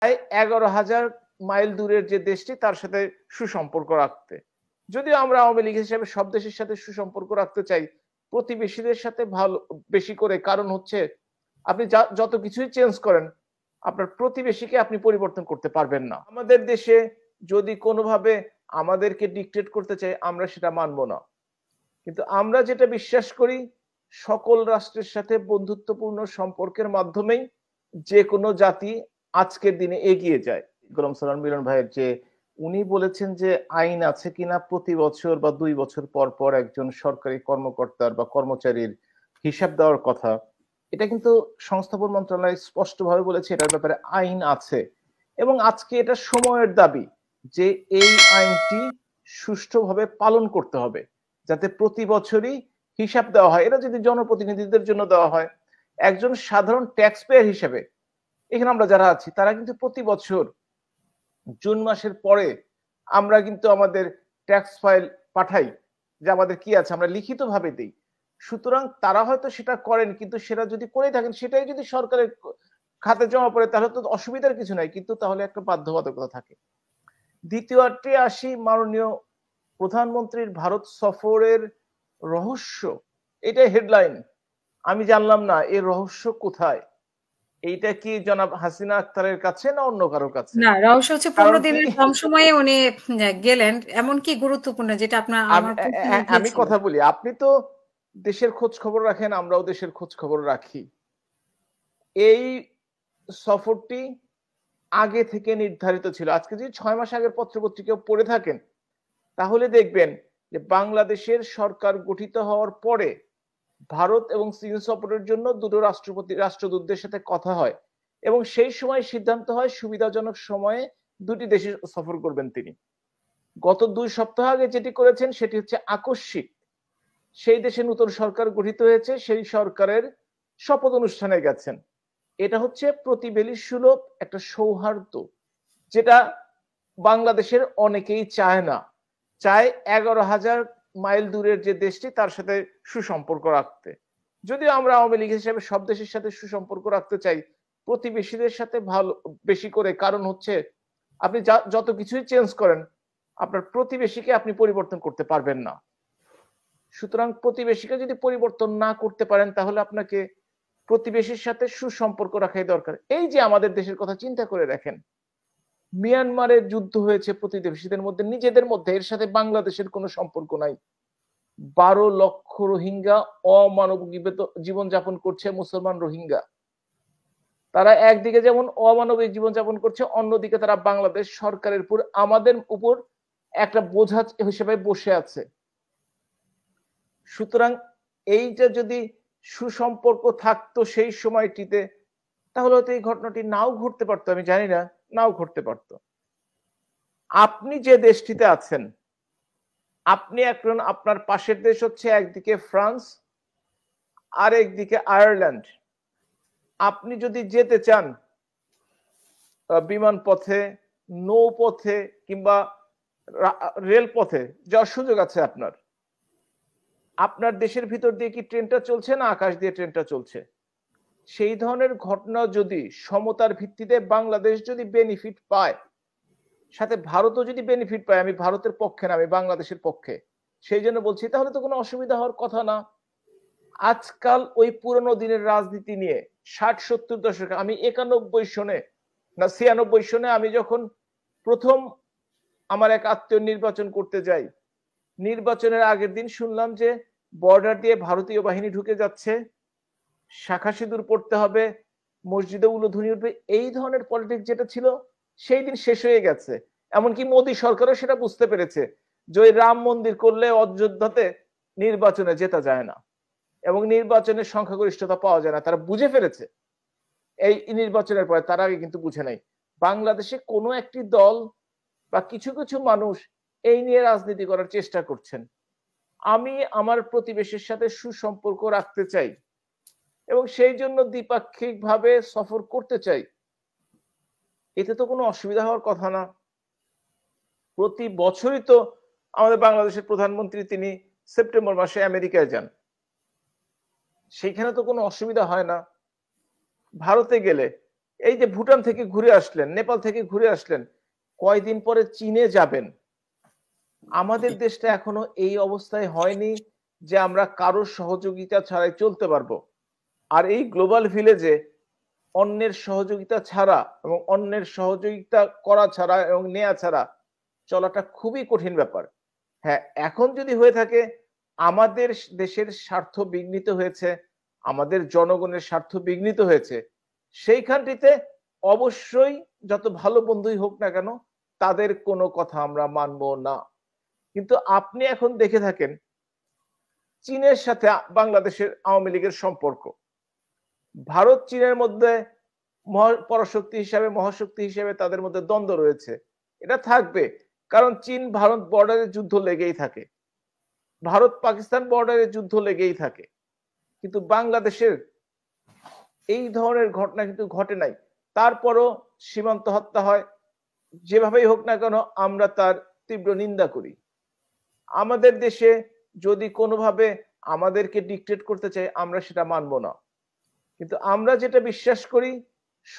প্রায় এগারো হাজার মাইল দূরের যে দেশটি তার সাথে সুসম্পর্ক রাখতে যদিও আমরা আওয়ামী লীগ হিসেবে সব দেশের সাথে সুসম্পর্ক রাখতে চাই প্রতিবেশীদের সাথে ভালো বেশি করে কারণ হচ্ছে আপনি যত কিছুই চেঞ্জ করেন আপনার প্রতিবেশীকে আপনি পরিবর্তন করতে পারবেন না আমাদের দেশে যদি কোনোভাবে আমাদেরকে ডিকটেট করতে চাই আমরা সেটা মানব না কিন্তু আমরা যেটা বিশ্বাস করি সকল রাষ্ট্রের সাথে বন্ধুত্বপূর্ণ সম্পর্কের মাধ্যমেই যে কোনো জাতি আজকের দিনে এগিয়ে যায় গোলাম সালাম মিলন ভাইয়ের যে উনি বলেছেন যে আইন আছে কিনা প্রতি বছর বা দুই বছর পর পর একজন সরকারি কর্মকর্তার বা কর্মচারীর হিসাব দেওয়ার কথা এটা কিন্তু সংস্থাপন মন্ত্রণালয় স্পষ্টভাবে বলেছে এটার ব্যাপারে আইন আছে এবং আজকে এটা সময়ের দাবি যে এই আইনটি সুষ্ঠুভাবে পালন করতে হবে যাতে প্রতি বছরই হিসাব দেওয়া হয় এটা যদি জনপ্রতিনিধিদের জন্য দেওয়া হয় একজন সাধারণ ট্যাক্স পেয়ার হিসেবে এখানে আমরা যারা আছি তারা কিন্তু প্রতি বছর জুন মাসের পরে আমরা কিন্তু আমাদের ট্যাক্স ফাইল পাঠাই যে আমাদের কি আছে আমরা লিখিতভাবে দিই সুতরাং তারা হয়তো সেটা করেন কিন্তু সেটা যদি করে থাকেন সেটাই যদি সরকারের খাতে জমা পড়ে তাহলে তো অসুবিধার কিছু নাই কিন্তু তাহলে একটা বাধ্যবাধকতা থাকে দ্বিতীয়টি আসি মাননীয় প্রধানমন্ত্রীর ভারত সফরের রহস্য এটা হেডলাইন আমি জানলাম না এর রহস্য কোথায় এইটা কি জনাব হাসিনা আক্তারের কাছে না অন্য কারো কাছে না রহস্য হচ্ছে পনেরো দিনের কম সময়ে উনি গেলেন এমন কি গুরুত্বপূর্ণ যেটা আপনার আমি কথা বলি আপনি তো দেশের খোঁজ খবর রাখেন আমরাও দেশের খোঁজ খবর রাখি এই সফরটি আগে থেকে নির্ধারিত ছিল আজকে যদি ছয় মাস আগের পত্রপত্রিকা পড়ে থাকেন তাহলে দেখবেন যে বাংলাদেশের সরকার গঠিত হওয়ার পরে ভারত এবং চীন সফরের জন্য দুটো রাষ্ট্রপতি রাষ্ট্রদূতদের সাথে কথা হয় এবং সেই সময় সিদ্ধান্ত হয় সুবিধাজনক সময়ে দুটি দেশে সফর করবেন তিনি গত দুই সপ্তাহ আগে যেটি করেছেন সেটি হচ্ছে আকস্মিক সেই দেশে নতুন সরকার গঠিত হয়েছে সেই সরকারের শপথ অনুষ্ঠানে গেছেন এটা হচ্ছে প্রতিবেলী সুলভ একটা সৌহার্দ্য যেটা বাংলাদেশের অনেকেই চায় না চায় এগারো হাজার মাইল দূরের যে দেশটি তার সাথে সুসম্পর্ক রাখতে যদি আমরা আওয়ামী লীগ হিসেবে সব দেশের সাথে সুসম্পর্ক রাখতে চাই প্রতিবেশীদের সাথে ভালো বেশি করে কারণ হচ্ছে আপনি যত কিছুই চেঞ্জ করেন আপনার প্রতিবেশীকে আপনি পরিবর্তন করতে পারবেন না সুতরাং প্রতিবেশীকে যদি পরিবর্তন না করতে পারেন তাহলে আপনাকে প্রতিবেশীর সাথে সুসম্পর্ক রাখাই দরকার এই যে আমাদের দেশের কথা চিন্তা করে দেখেন মিয়ানমারের যুদ্ধ হয়েছে প্রতিবেশীদের মধ্যে নিজেদের মধ্যে এর সাথে বাংলাদেশের কোনো সম্পর্ক নাই বারো লক্ষ রোহিঙ্গা অমানব জীবনযাপন করছে মুসলমান রোহিঙ্গা তারা একদিকে যেমন অমানবিক জীবনযাপন করছে অন্যদিকে তারা বাংলাদেশ সরকারের উপর আমাদের উপর একটা বোঝা হিসেবে বসে আছে সুতরাং এইটা যদি সুসম্পর্ক থাকতো সেই সময়টিতে তাহলে হয়তো এই ঘটনাটি নাও ঘটতে পারতো আমি জানি না নাও ঘটতে পারত আপনি যে দেশটিতে আছেন আপনি এখন আপনার পাশের দেশ হচ্ছে একদিকে ফ্রান্স আর একদিকে আয়ারল্যান্ড আপনি যদি যেতে চান বিমান পথে নৌপথে কিংবা রেলপথে যাওয়ার সুযোগ আছে আপনার আপনার দেশের ভিতর দিয়ে কি ট্রেনটা চলছে না আকাশ দিয়ে ট্রেনটা চলছে সেই ধরনের ঘটনা যদি সমতার ভিত্তিতে বাংলাদেশ যদি বেনিফিট পায় সাথে ভারতও যদি বেনিফিট পায় আমি ভারতের পক্ষে না আমি বাংলাদেশের পক্ষে সেই জন্য বলছি তাহলে তো কোনো অসুবিধা হওয়ার কথা না আজকাল ওই পুরনো দিনের রাজনীতি নিয়ে ষাট সত্তর দশকে আমি একানব্বই সনে না ছিয়ানব্বই সনে আমি যখন প্রথম আমার এক আত্মীয় নির্বাচন করতে যাই নির্বাচনের আগের দিন শুনলাম যে বর্ডার দিয়ে ভারতীয় বাহিনী ঢুকে যাচ্ছে শাখা সিঁদুর পড়তে হবে মসজিদে উলোধনী উঠবে এই ধরনের পলিটিক্স যেটা ছিল সেই দিন শেষ হয়ে গেছে এমনকি মোদী সরকারও সেটা বুঝতে পেরেছে যে রাম মন্দির করলে অযোধ্যাতে নির্বাচনে জেতা যায় না এবং নির্বাচনের সংখ্যাগরিষ্ঠতা পাওয়া যায় না তারা বুঝে ফেলেছে এই নির্বাচনের পরে তার আগে কিন্তু বুঝে নাই বাংলাদেশে কোনো একটি দল বা কিছু কিছু মানুষ এই নিয়ে রাজনীতি করার চেষ্টা করছেন আমি আমার প্রতিবেশীর সাথে সুসম্পর্ক রাখতে চাই এবং সেই জন্য দ্বিপাক্ষিকভাবে সফর করতে চাই এতে তো কোনো অসুবিধা হওয়ার কথা না প্রতি বছরই তো আমাদের বাংলাদেশের প্রধানমন্ত্রী তিনি সেপ্টেম্বর মাসে আমেরিকায় যান সেইখানে তো কোনো অসুবিধা হয় না ভারতে গেলে এই যে ভুটান থেকে ঘুরে আসলেন নেপাল থেকে ঘুরে আসলেন কয়দিন পরে চীনে যাবেন আমাদের দেশটা এখনো এই অবস্থায় হয়নি যে আমরা কারোর সহযোগিতা ছাড়াই চলতে পারবো আর এই গ্লোবাল ভিলেজে অন্যের সহযোগিতা ছাড়া এবং অন্যের সহযোগিতা করা ছাড়া এবং নেয়া ছাড়া চলাটা খুবই কঠিন ব্যাপার হ্যাঁ এখন যদি হয়ে থাকে আমাদের দেশের স্বার্থ বিঘ্নিত হয়েছে আমাদের জনগণের স্বার্থ বিঘ্নিত হয়েছে সেইখানটিতে অবশ্যই যত ভালো বন্ধুই হোক না কেন তাদের কোনো কথা আমরা মানব না কিন্তু আপনি এখন দেখে থাকেন চীনের সাথে বাংলাদেশের আওয়ামী লীগের সম্পর্ক ভারত চীনের মধ্যে পরশক্তি হিসাবে মহাশক্তি হিসাবে তাদের মধ্যে দ্বন্দ্ব রয়েছে এটা থাকবে কারণ চীন ভারত বর্ডারে যুদ্ধ লেগেই থাকে ভারত পাকিস্তান বর্ডারে যুদ্ধ লেগেই থাকে কিন্তু বাংলাদেশের এই ধরনের ঘটনা কিন্তু ঘটে নাই তারপরও সীমান্ত হত্যা হয় যেভাবেই হোক না কেন আমরা তার তীব্র নিন্দা করি আমাদের দেশে যদি কোনোভাবে আমাদেরকে ডিকটেট করতে চাই আমরা সেটা মানব না কিন্তু আমরা যেটা বিশ্বাস করি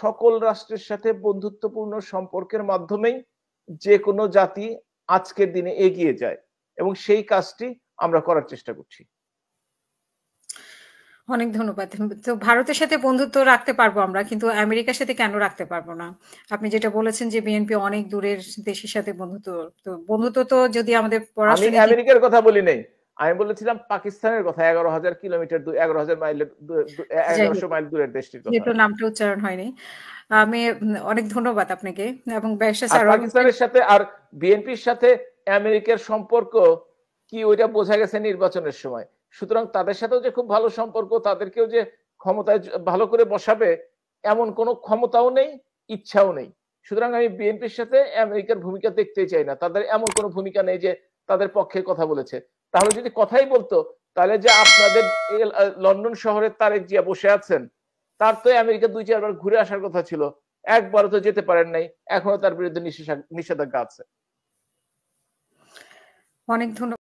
সকল রাষ্ট্রের সাথে বন্ধুত্বপূর্ণ সম্পর্কের মাধ্যমেই যে কোনো জাতি আজকের দিনে এগিয়ে যায় এবং সেই কাজটি আমরা করার চেষ্টা করছি অনেক ধন্যবাদ তো ভারতের সাথে বন্ধুত্ব রাখতে পারবো আমরা কিন্তু আমেরিকার সাথে কেন রাখতে পারবো না আপনি যেটা বলেছেন যে বিএনপি অনেক দূরের দেশের সাথে বন্ধুত্ব তো বন্ধুত্ব তো যদি আমাদের আমেরিকার কথা বলি নাই আমি বলেছিলাম পাকিস্তানের কথা এগারো হাজার কিলোমিটার এগারো হাজার মাইল এগারোশো মাইল দূরের দেশটির কথা নামটা উচ্চারণ হয়নি আমি অনেক ধন্যবাদ আপনাকে এবং পাকিস্তানের সাথে আর বিএনপির সাথে আমেরিকার সম্পর্ক কি ওইটা বোঝা গেছে নির্বাচনের সময় সুতরাং তাদের সাথেও যে খুব ভালো সম্পর্ক তাদেরকেও যে ক্ষমতায় ভালো করে বসাবে এমন কোনো ক্ষমতাও নেই ইচ্ছাও নেই সুতরাং আমি বিএনপির সাথে আমেরিকার ভূমিকা দেখতে চাই না তাদের এমন কোনো ভূমিকা নেই যে তাদের পক্ষে কথা বলেছে তাহলে যদি কথাই বলতো তাহলে যে আপনাদের লন্ডন শহরের তারেক জিয়া বসে আছেন তার তো আমেরিকা দুই চারবার ঘুরে আসার কথা ছিল একবারও তো যেতে পারেন নাই এখনো তার বিরুদ্ধে নিষেধাজ্ঞা আছে অনেক ধন্যবাদ